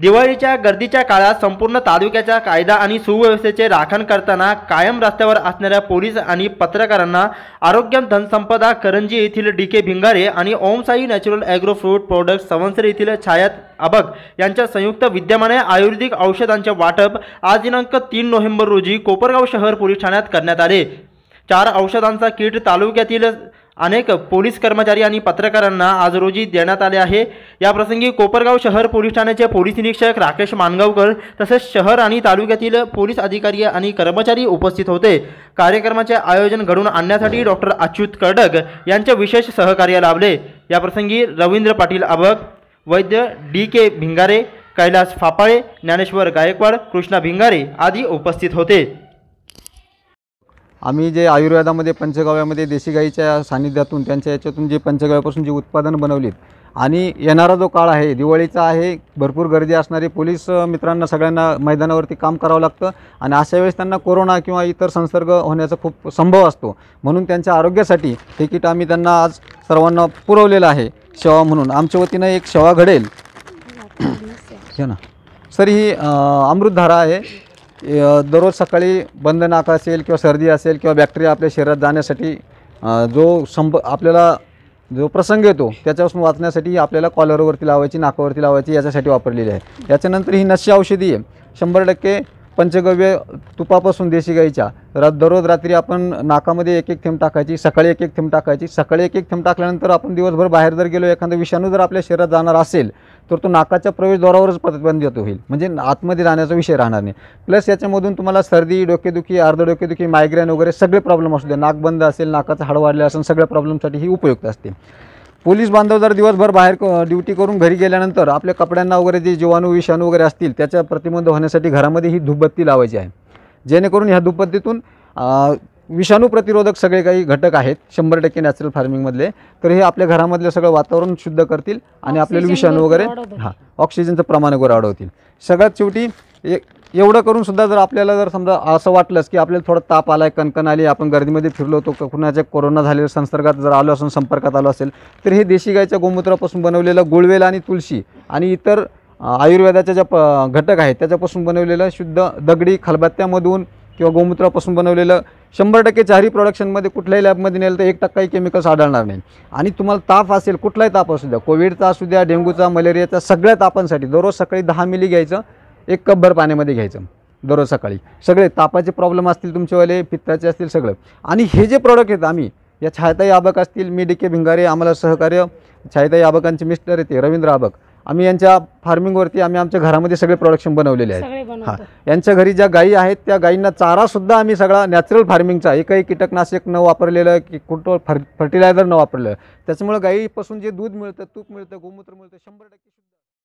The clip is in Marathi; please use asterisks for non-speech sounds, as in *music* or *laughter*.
दिवाळीच्या गर्दीच्या काळात संपूर्ण तालुक्याच्या कायदा आणि सुव्यवस्थेचे राखण करताना कायम रस्त्यावर असणाऱ्या पोलीस आणि पत्रकारांना आरोग्य धनसंपदा करंजी येथील डी के भिंगारे आणि Omsai natural agro fruit product Sanvansar येथील छायात अबक यांच्या संयुक्त विद्यमाने आयुर्वेदिक औषधांचे वाटप आज दिनांक तीन नोव्हेंबर रोजी कोपरगाव शहर पोलीस ठाण्यात करण्यात आले चार औषधांचा किट तालुक्यातील अनेक पोलीस कर्मचारी आणि पत्रकारांना आज रोजी देण्यात आले आहे याप्रसंगी कोपरगाव शहर पोलीस ठाण्याचे पोलीस निरीक्षक राकेश मानगावकर तसेच शहर आणि तालुक्यातील पोलीस अधिकारी आणि कर्मचारी उपस्थित होते कार्यक्रमाचे आयोजन घडवून आणण्यासाठी डॉक्टर अच्युत कडक यांचे विशेष सहकार्य लाभले याप्रसंगी रवींद्र पाटील अभक वैद्य डी के भिंगारे कैलास फापाळे ज्ञानेश्वर गायकवाड कृष्णा भिंगारे आदी उपस्थित होते आम्ही जे आयुर्वेदामध्ये पंचगाव्यामध्ये देशी गाईच्या सानिध्यातून त्यांच्या याच्यातून जे पंचगाव्यापासून जे उत्पादन बनवलीत आणि येणारा जो काळ आहे दिवाळीचा आहे भरपूर गर्दी असणारे पोलीस मित्रांना सगळ्यांना मैदानावरती काम करावं लागतं आणि अशा वेळेस त्यांना कोरोना किंवा इतर संसर्ग होण्याचा खूप संभव असतो म्हणून त्यांच्या आरोग्यासाठी तिकीट आम्ही त्यांना आज सर्वांना पुरवलेलं आहे शेवा म्हणून आमच्या वतीनं एक शेवा घडेल *clears throat* ना सर ही अमृतधारा आहे दररोज सकाळी बंद नाक असेल किंवा सर्दी असेल किंवा बॅक्टेरिया आपल्या शरीरात जाण्यासाठी जो संभ आपल्याला जो प्रसंग येतो त्याच्यापासून वाचण्यासाठी आपल्याला कॉलरवरती लावायची नाकावरती लावायची याच्यासाठी वापरलेली आहे याच्यानंतर ही नशी औषधी आहे शंभर टक्के पंचगव्य तुपापासून देशी गाईच्या रा दररोज रात्री आपण नाकामध्ये एक एक थेंब टाकायची सकाळी एक एक थेंब टाकायची सकाळी एक एक थेंब टाकल्यानंतर आपण दिवसभर बाहेर जर गेलो एखादा विषाणू जर आपल्या शरीरात जाणार असेल तर तो नाकाच्या प्रवेशद्वारावरच प्रतिबंधित होईल म्हणजे आतमध्ये जाण्याचा विषय राहणार नाही प्लस याच्यामधून तुम्हाला सर्दी डोकेदुखी अर्ध डोकेदुखी मायग्रेन वगैरे सगळे प्रॉब्लेम असू दे नाक बंद असेल नाकाचं हाड वाढले असेल सगळ्या प्रॉब्लेमसाठी ही उपयुक्त असते पोलीस बांधव जर दिवसभर बाहेर ड्युटी करून घरी गेल्यानंतर आपल्या कपड्यांना वगैरे जे जीवाणू विषाणू वगैरे असतील त्याच्या प्रतिबंध होण्यासाठी घरामध्ये ही धुपबत्ती लावायची आहे जेणेकरून ह्या धुपबत्तीतून विषाणू प्रतिरोधक सगळे काही घटक आहेत शंभर टक्के नॅचरल फार्मिंगमधले तर हे आपल्या घरामधलं सगळं वातावरण शुद्ध करतील आणि आपल्याला विषाणू वगैरे हां ऑक्सिजनचं प्रमाण वगैरे वाढवतील सगळ्यात शेवटी एक एवढं करून सुद्धा जर आपल्याला जर समजा असं वाटलंच की आपल्याला थोडा ताप आला आहे कणकण आली आपण गर्दीमध्ये फिरलो होतो कुणाच्या कोरोना झालेल्या संसर्गात जर आलो असून संपर्कात आलो असेल तर हे देशी गायच्या गोमूत्रापासून बनवलेलं गुळवेल आणि तुळशी आणि इतर आयुर्वेदाच्या ज्या प घटक आहेत त्याच्यापासून बनवलेलं शुद्ध दगडी खलबत्त्यामधून किंवा गोमूत्रापासून बनवलेलं शंभर टक्के चारही प्रोडक्शनमध्ये कुठल्याही लॅबमध्ये नेलं तर एक टक्काही केमिकल्स आढळणार नाही आणि तुम्हाला ताप असेल कुठलाही ताप असू द्या कोविडचा असू द्या डेंग्यूचा मलेरियाचा सगळ्या तापांसाठी दररोज सकाळी दहा मिली घ्यायचं एक कपभर पाण्यामध्ये घ्यायचं दररोज सकाळी सगळे तापाचे प्रॉब्लेम असतील तुमचेवाले पित्ताचे असतील सगळं आणि हे जे प्रॉडक्ट आहेत आम्ही या छायताई आबक असतील मी डी के भिंगारे आम्हाला सहकार्य छायताई आबकांचे मिस्टर येते रवींद्र आबक आम्ही यांच्या फार्मिंगवरती आम्ही आमच्या घरामध्ये सगळे प्रोडक्शन बनवलेले आहेत हां यांच्या घरी ज्या गाई आहेत त्या गायींना सुद्धा आम्ही सगळा नॅचरल फार्मिंगचा एकही कीटकनाशक न वापरलेलं की कुठं फर्टिलायझर न वापरलेलं त्याच्यामुळे गायीपासून जे दूध मिळतं तूप मिळतं गोमूत्र मिळतं शंभर टक्के